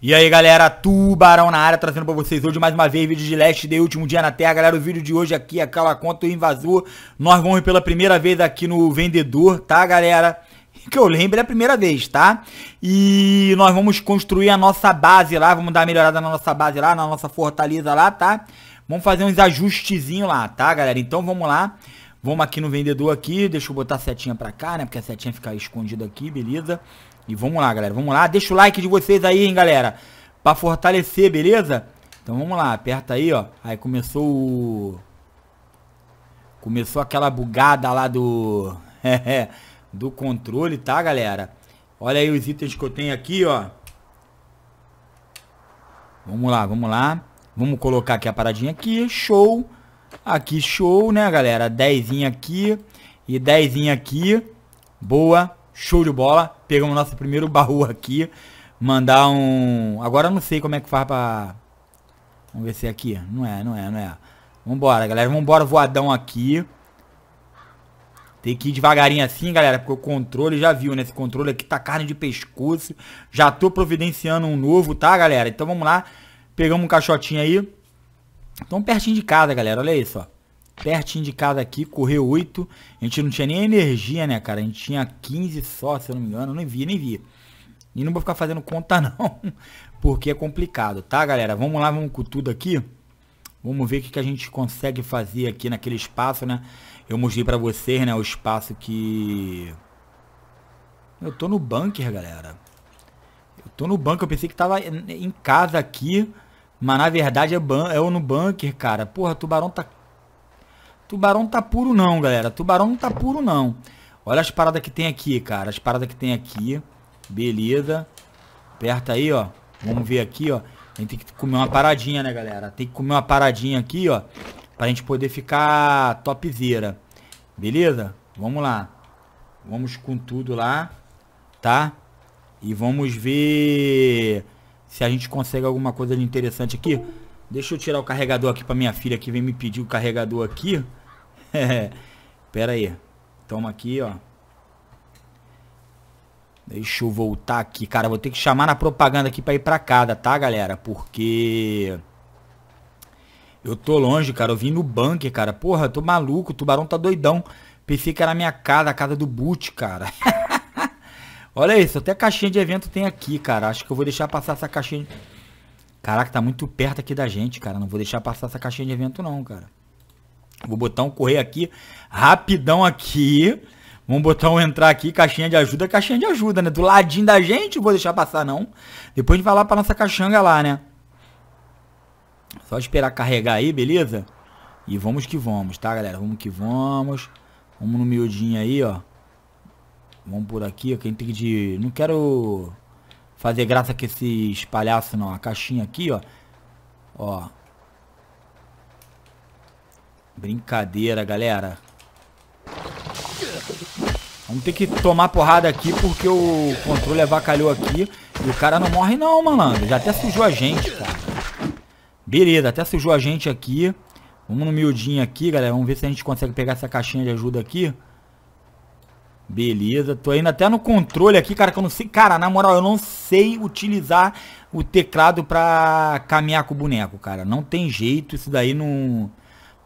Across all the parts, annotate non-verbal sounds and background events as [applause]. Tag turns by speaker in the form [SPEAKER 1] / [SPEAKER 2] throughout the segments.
[SPEAKER 1] E aí galera, Tubarão na área, trazendo pra vocês hoje mais uma vez vídeo de leste de último dia na terra Galera, o vídeo de hoje aqui é aquela conta do invasor Nós vamos pela primeira vez aqui no vendedor, tá galera? Que eu lembro é a primeira vez, tá? E nós vamos construir a nossa base lá, vamos dar uma melhorada na nossa base lá, na nossa fortaleza lá, tá? Vamos fazer uns ajustezinhos lá, tá galera? Então vamos lá Vamos aqui no vendedor aqui, deixa eu botar a setinha pra cá, né? Porque a setinha fica escondida aqui, beleza? Beleza? E vamos lá, galera. Vamos lá. Deixa o like de vocês aí, hein, galera. Pra fortalecer, beleza? Então vamos lá. Aperta aí, ó. Aí começou o... Começou aquela bugada lá do... [laughs] do controle, tá, galera? Olha aí os itens que eu tenho aqui, ó. Vamos lá, vamos lá. Vamos colocar aqui a paradinha aqui. Show. Aqui, show, né, galera? Dezinha aqui. E dezinha aqui. Boa. Show de bola. Pegamos nosso primeiro baú aqui. Mandar um. Agora eu não sei como é que faz pra. Vamos ver se é aqui. Não é, não é, não é. Vambora, galera. Vambora, voadão aqui. Tem que ir devagarinho assim, galera, porque o controle, já viu, né? Esse controle aqui tá carne de pescoço. Já tô providenciando um novo, tá, galera? Então vamos lá. Pegamos um caixotinho aí. Tão pertinho de casa, galera. Olha isso, ó pertinho de casa aqui, correu 8. A gente não tinha nem energia, né, cara? A gente tinha 15 só, se eu não me engano. Eu nem vi, nem vi. E não vou ficar fazendo conta, [laughs] não. Porque é complicado, tá, galera? Vamos lá, vamos com tudo aqui. Vamos ver o que, que a gente consegue fazer aqui naquele espaço, né? Eu mostrei pra vocês, né, o espaço que... Eu tô no bunker, galera. Eu tô no bunker. Eu pensei que tava em casa aqui. Mas na verdade é, ban é eu no bunker, cara. Porra, tubarão tá Tubarão tá puro não, galera. Tubarão não tá puro não. Olha as paradas que tem aqui, cara. As paradas que tem aqui. Beleza. Aperta aí, ó. Vamos ver aqui, ó. A gente tem que comer uma paradinha, né, galera? Tem que comer uma paradinha aqui, ó. Pra gente poder ficar topzera. Beleza? Vamos lá. Vamos com tudo lá. Tá? E vamos ver se a gente consegue alguma coisa de interessante aqui. Deixa eu tirar o carregador aqui pra minha filha que vem me pedir o carregador aqui. [laughs] Pera aí. Toma aqui, ó. Deixa eu voltar aqui. Cara, vou ter que chamar na propaganda aqui pra ir pra casa, tá, galera? Porque... Eu tô longe, cara. Eu vim no bunker, cara. Porra, tô maluco. O tubarão tá doidão. Pensei que era a minha casa, a casa do boot, cara. [laughs] Olha isso. Até caixinha de evento tem aqui, cara. Acho que eu vou deixar passar essa caixinha... De... Caraca, tá muito perto aqui da gente, cara. Não vou deixar passar essa caixinha de evento, não, cara. Vou botar um correr aqui, rapidão aqui. Vamos botar um entrar aqui, caixinha de ajuda, caixinha de ajuda, né? Do ladinho da gente, não vou deixar passar, não. Depois a gente vai lá pra nossa caixanga lá, né? Só esperar carregar aí, beleza? E vamos que vamos, tá, galera? Vamos que vamos. Vamos no miudinho aí, ó. Vamos por aqui, ó. Quem tem que de... Não quero fazer graça com esses palhaços não. A caixinha aqui, ó. Ó. Brincadeira, galera. Vamos ter que tomar porrada aqui porque o controle avacalhou aqui. E o cara não morre não, malandro. Já até sujou a gente, cara. Beleza, até sujou a gente aqui. Vamos no miudinho aqui, galera. Vamos ver se a gente consegue pegar essa caixinha de ajuda aqui. Beleza, tô indo até no controle aqui, cara, que eu não sei... Cara, na moral, eu não sei utilizar o teclado pra caminhar com o boneco, cara. Não tem jeito, isso daí não...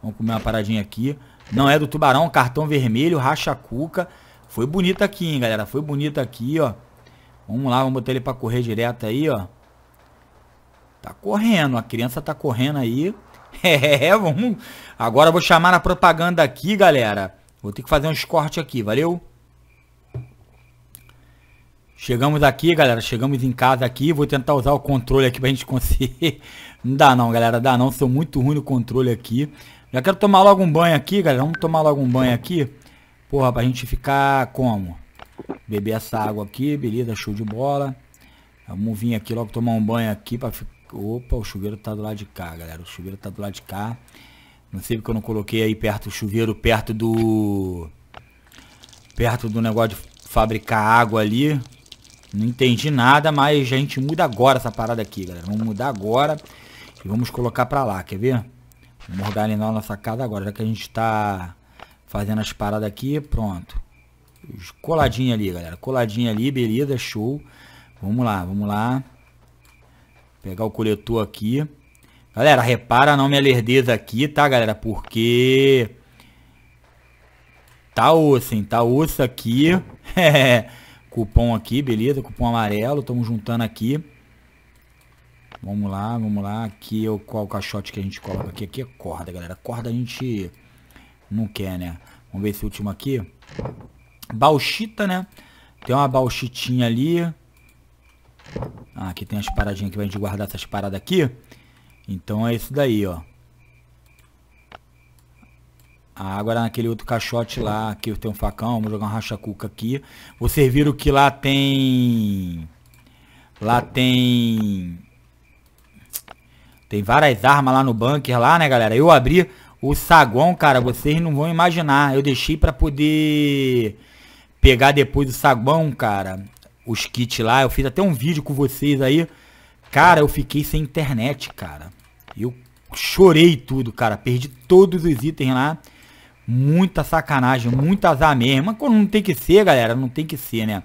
[SPEAKER 1] Vamos comer uma paradinha aqui. Não é do tubarão, cartão vermelho, racha cuca. Foi bonito aqui, hein, galera. Foi bonito aqui, ó. Vamos lá, vamos botar ele pra correr direto aí, ó. Tá correndo, a criança tá correndo aí. [laughs] É, é, vamos... Agora eu vou chamar na propaganda aqui, galera. Vou ter que fazer uns cortes aqui, valeu? Chegamos aqui, galera. Chegamos em casa aqui. Vou tentar usar o controle aqui pra gente conseguir. [laughs] não dá não, galera. Dá não. Sou muito ruim no controle aqui. Já quero tomar logo um banho aqui, galera. Vamos tomar logo um banho aqui. Porra, pra gente ficar como? Beber essa água aqui. Beleza, show de bola. Vamos vir aqui logo tomar um banho aqui pra ficar... Opa, o chuveiro tá do lado de cá, galera. O chuveiro tá do lado de cá. Não sei porque eu não coloquei aí perto o chuveiro, perto do... Perto do negócio de fabricar água ali. Não entendi nada, mas a gente muda agora essa parada aqui, galera. Vamos mudar agora e vamos colocar pra lá, quer ver? Vamos organizar a nossa casa agora, já que a gente tá fazendo as paradas aqui, pronto. Coladinha ali, galera. Coladinha ali, beleza, show. Vamos lá, vamos lá. Pegar o coletor aqui. Galera, repara não minha lerdeza aqui, tá, galera? Porque... Tá osso, hein? Tá osso aqui. [laughs] É, cupom aqui, beleza? Cupom amarelo, estamos juntando aqui. Vamos lá, vamos lá. Aqui é o, qual o caixote que a gente coloca aqui? Aqui é corda, galera. Corda a gente não quer, né? Vamos ver esse último aqui. Bauxita, né? Tem uma bauxitinha ali. Ah, aqui tem as paradinhas que vai gente guardar essas paradas aqui. Então é isso daí, ó. A ah, água era naquele outro caixote lá, que eu tenho um facão, vou jogar um racha-cuca aqui. Vocês viram que lá tem... Lá tem... Tem várias armas lá no bunker lá, né, galera? Eu abri o saguão, cara, vocês não vão imaginar. Eu deixei pra poder pegar depois o saguão, cara. Os kits lá, eu fiz até um vídeo com vocês aí. Cara, eu fiquei sem internet, cara. Eu chorei tudo, cara. Perdi todos os itens lá. Muita sacanagem, muito azar mesmo. Mas quando não tem que ser, galera, não tem que ser, né?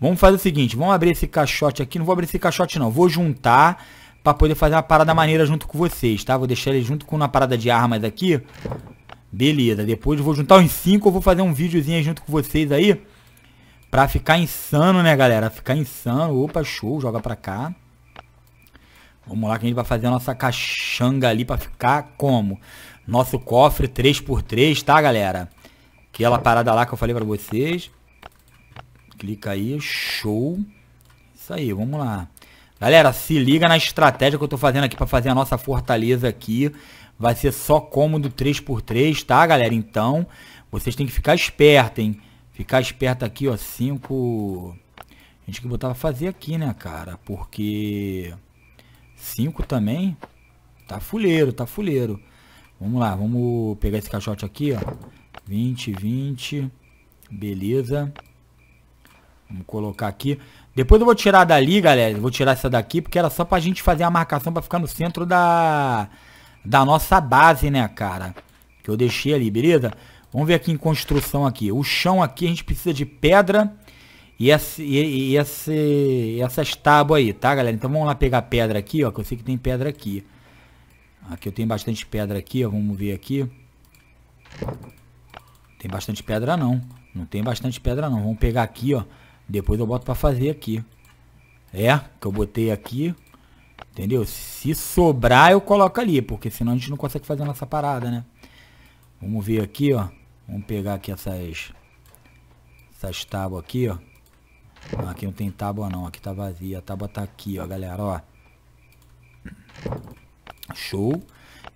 [SPEAKER 1] Vamos fazer o seguinte, vamos abrir esse caixote aqui. Não vou abrir esse caixote não, vou juntar para poder fazer uma parada maneira junto com vocês, tá? Vou deixar ele junto com uma parada de armas aqui. Beleza, depois eu vou juntar uns 5, eu vou fazer um videozinho junto com vocês aí. Pra ficar insano, né, galera? Ficar insano. Opa, show, joga pra cá. Vamos lá que a gente vai fazer a nossa caixanga ali pra ficar como? Nosso cofre 3x3, tá, galera? Aquela é parada lá que eu falei pra vocês. Clica aí, show. Isso aí, vamos lá. Galera, se liga na estratégia que eu tô fazendo aqui pra fazer a nossa fortaleza aqui. Vai ser só cômodo 3x3, tá, galera? Então, vocês têm que ficar esperto, hein? Ficar esperto aqui, ó, 5... A gente que botava fazer aqui, né, cara? Porque... 5 também... Tá fuleiro, tá fuleiro. Vamos lá, vamos pegar esse caixote aqui, ó. 20, 20. Beleza. Vamos colocar aqui. Depois eu vou tirar dali, galera. Vou tirar essa daqui, porque era só pra gente fazer a marcação pra ficar no centro da, da nossa base, né, cara? Que eu deixei ali, beleza? Vamos ver aqui em construção aqui. O chão aqui a gente precisa de pedra e, esse, e, e esse, essas tábuas aí, tá, galera? Então vamos lá pegar pedra aqui, ó, que eu sei que tem pedra aqui. Aqui eu tenho bastante pedra aqui, ó, vamos ver aqui. Tem bastante pedra não. Não tem bastante pedra não. Vamos pegar aqui, ó. Depois eu boto para fazer aqui. É, que eu botei aqui. Entendeu? Se sobrar eu coloco ali, porque senão a gente não consegue fazer a nossa parada, né? Vamos ver aqui, ó. Vamos pegar aqui essas essas tábuas aqui, ó. Aqui não tem tábua não, aqui tá vazia. A tábua tá aqui, ó, galera, ó. Show.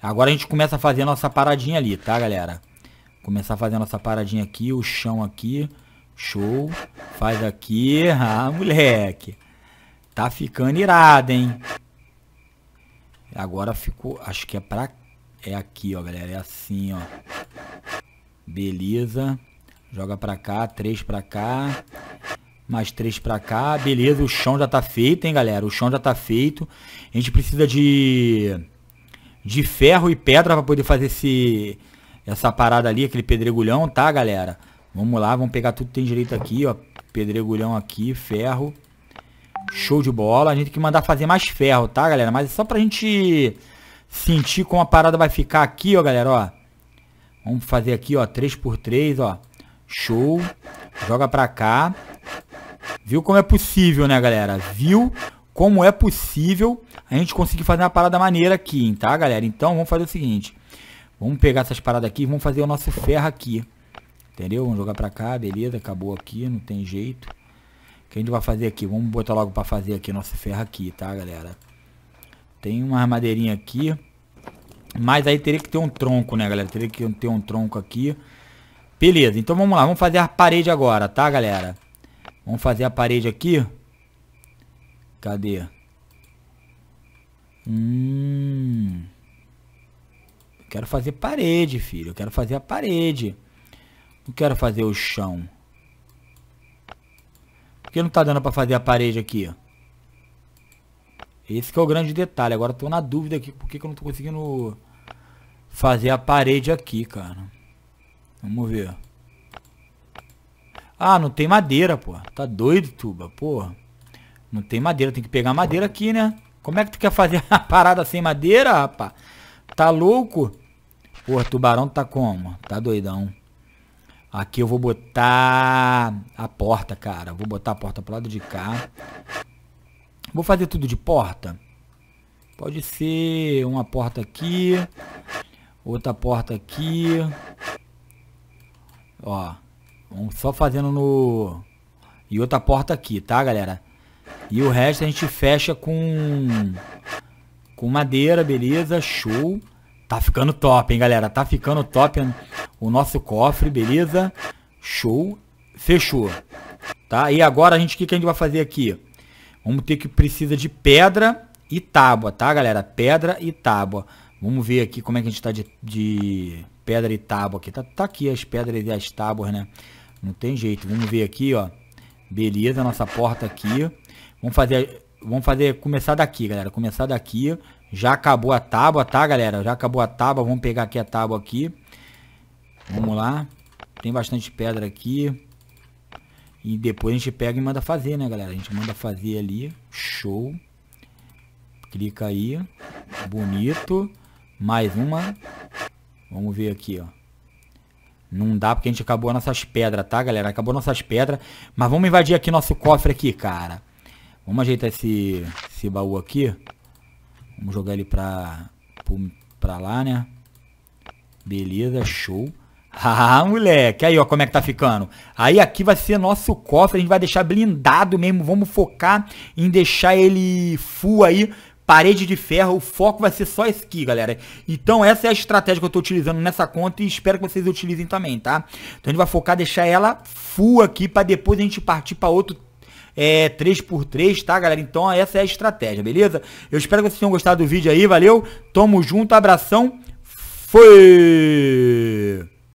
[SPEAKER 1] Agora a gente começa a fazer a nossa paradinha ali, tá, galera? Começar a fazer a nossa paradinha aqui, o chão aqui. Show. Faz aqui. [laughs] Ah, moleque. Tá ficando irado, hein? Agora ficou... Acho que é pra... É aqui, ó, galera. É assim, ó. Beleza. Joga pra cá. Três pra cá. Mais três pra cá. Beleza. O chão já tá feito, hein, galera? O chão já tá feito. A gente precisa de de ferro e pedra para poder fazer esse, essa parada ali, aquele pedregulhão, tá, galera? Vamos lá, vamos pegar tudo que tem direito aqui, ó. Pedregulhão aqui, ferro. Show de bola. A gente tem que mandar fazer mais ferro, tá, galera? Mas é só pra gente sentir como a parada vai ficar aqui, ó, galera, ó. Vamos fazer aqui, ó, 3x3, ó. Show. Joga pra cá. Viu como é possível, né, galera? Viu como é possível a gente conseguir fazer uma parada maneira aqui, tá, galera? Então, vamos fazer o seguinte. Vamos pegar essas paradas aqui e vamos fazer o nosso ferro aqui. Entendeu? Vamos jogar pra cá, beleza. Acabou aqui, não tem jeito. O que a gente vai fazer aqui? Vamos botar logo pra fazer aqui nosso ferro aqui, tá, galera? Tem uma madeirinha aqui. Mas aí teria que ter um tronco, né, galera? Teria que ter um tronco aqui. Beleza, então vamos lá. Vamos fazer a parede agora, tá, galera? Vamos fazer a parede aqui. Cadê? Hum. Eu quero fazer parede, filho. Eu quero fazer a parede. Não quero fazer o chão. Por que não tá dando pra fazer a parede aqui? Esse é o grande detalhe. Agora tô na dúvida aqui. Por que, que eu não tô conseguindo fazer a parede aqui, cara? Vamos ver. Ah, não tem madeira, pô. Tá doido, Tuba, pô. Não tem madeira. Tem que pegar madeira aqui, né? Como é que tu quer fazer [laughs] a parada sem madeira, rapaz? Tá louco? Pô, tubarão tá como? Tá doidão. Aqui eu vou botar a porta, cara. Vou botar a porta pro lado de cá. Vou fazer tudo de porta. Pode ser uma porta aqui. Outra porta aqui. Ó. Vamos só fazendo no... E outra porta aqui, tá, galera? E o resto a gente fecha com com madeira, beleza? Show. Tá ficando top, hein, galera? Tá ficando top o nosso cofre, beleza? Show. Fechou. Tá? E agora a gente o que, que a gente vai fazer aqui? Vamos ter que precisa de pedra e tábua, tá, galera? Pedra e tábua. Vamos ver aqui como é que a gente tá de, de pedra e tábua aqui. Tá, tá aqui as pedras e as tábuas, né? Não tem jeito. Vamos ver aqui, ó. Beleza, nossa porta aqui. Vamos fazer, vamos fazer, começar daqui, galera. Começar daqui. Já acabou a tábua, tá, galera? Já acabou a tábua. Vamos pegar aqui a tábua aqui. Vamos lá. Tem bastante pedra aqui. E depois a gente pega e manda fazer, né, galera? A gente manda fazer ali. Show. Clica aí. Bonito. Mais uma. Vamos ver aqui, ó. Não dá porque a gente acabou nossas pedras, tá, galera? Acabou nossas pedras. Mas vamos invadir aqui nosso cofre aqui, cara. Vamos ajeitar esse, esse baú aqui. Vamos jogar ele pra, pra lá, né? Beleza, show. [laughs] Ah, moleque, aí ó como é que tá ficando. Aí aqui vai ser nosso cofre, a gente vai deixar blindado mesmo, vamos focar em deixar ele full aí, parede de ferro, o foco vai ser só isso aqui, galera. Então essa é a estratégia que eu tô utilizando nessa conta e espero que vocês utilizem também, tá? Então a gente vai focar, deixar ela full aqui pra depois a gente partir pra outro é, 3x3, tá, galera? Então essa é a estratégia, beleza? Eu espero que vocês tenham gostado do vídeo aí, valeu? Tamo junto, abração, fui